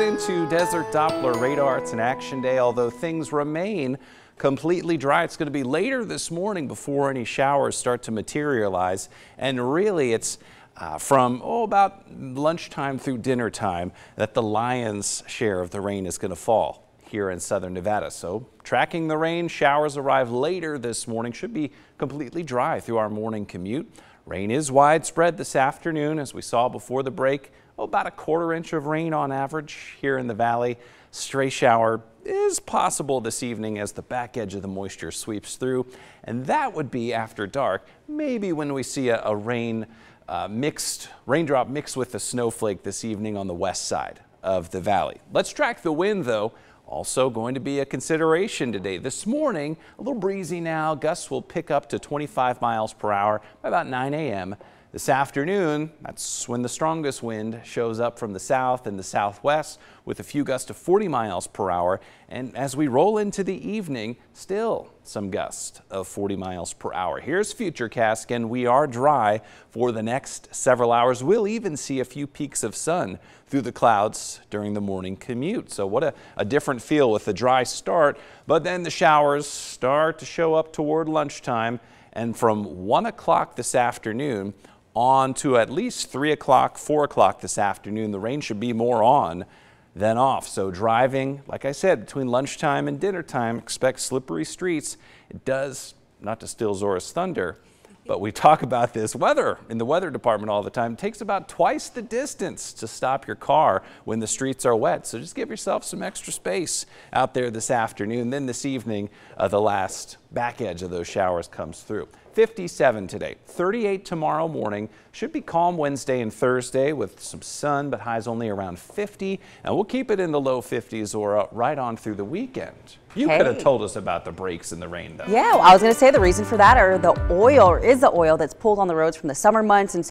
into Desert Doppler radar. It's an action day, although things remain completely dry. It's going to be later this morning before any showers start to materialize. And really, it's uh, from oh, about lunchtime through dinner time that the lion's share of the rain is going to fall here in southern Nevada. So tracking the rain, showers arrive later this morning, should be completely dry through our morning commute. Rain is widespread this afternoon, as we saw before the break. Oh, about a quarter inch of rain on average here in the valley. Stray shower is possible this evening as the back edge of the moisture sweeps through, and that would be after dark, maybe when we see a, a rain uh, mixed raindrop mixed with the snowflake this evening on the west side of the valley. Let's track the wind though. Also going to be a consideration today. This morning, a little breezy now. Gusts will pick up to 25 miles per hour by about 9 a.m. This afternoon, that's when the strongest wind shows up from the south and the southwest with a few gusts of 40 miles per hour. And as we roll into the evening, still some gusts of 40 miles per hour. Here's Futurecast, and we are dry for the next several hours. We'll even see a few peaks of sun through the clouds during the morning commute. So what a, a different feel with the dry start, but then the showers start to show up toward lunchtime. And from 1 o'clock this afternoon on to at least 3 o'clock, 4 o'clock this afternoon. The rain should be more on than off. So driving, like I said, between lunchtime and dinner time, expect slippery streets. It does, not to steal Zora's thunder, but we talk about this weather in the weather department all the time. It takes about twice the distance to stop your car when the streets are wet. So just give yourself some extra space out there this afternoon. Then this evening, uh, the last back edge of those showers comes through. 57 today, 38 tomorrow morning. Should be calm Wednesday and Thursday with some sun, but highs only around 50. And we'll keep it in the low 50s, or right on through the weekend. You hey. could have told us about the breaks in the rain, though. Yeah, well, I was going to say the reason for that are the oil, or is the oil that's pulled on the roads from the summer months. And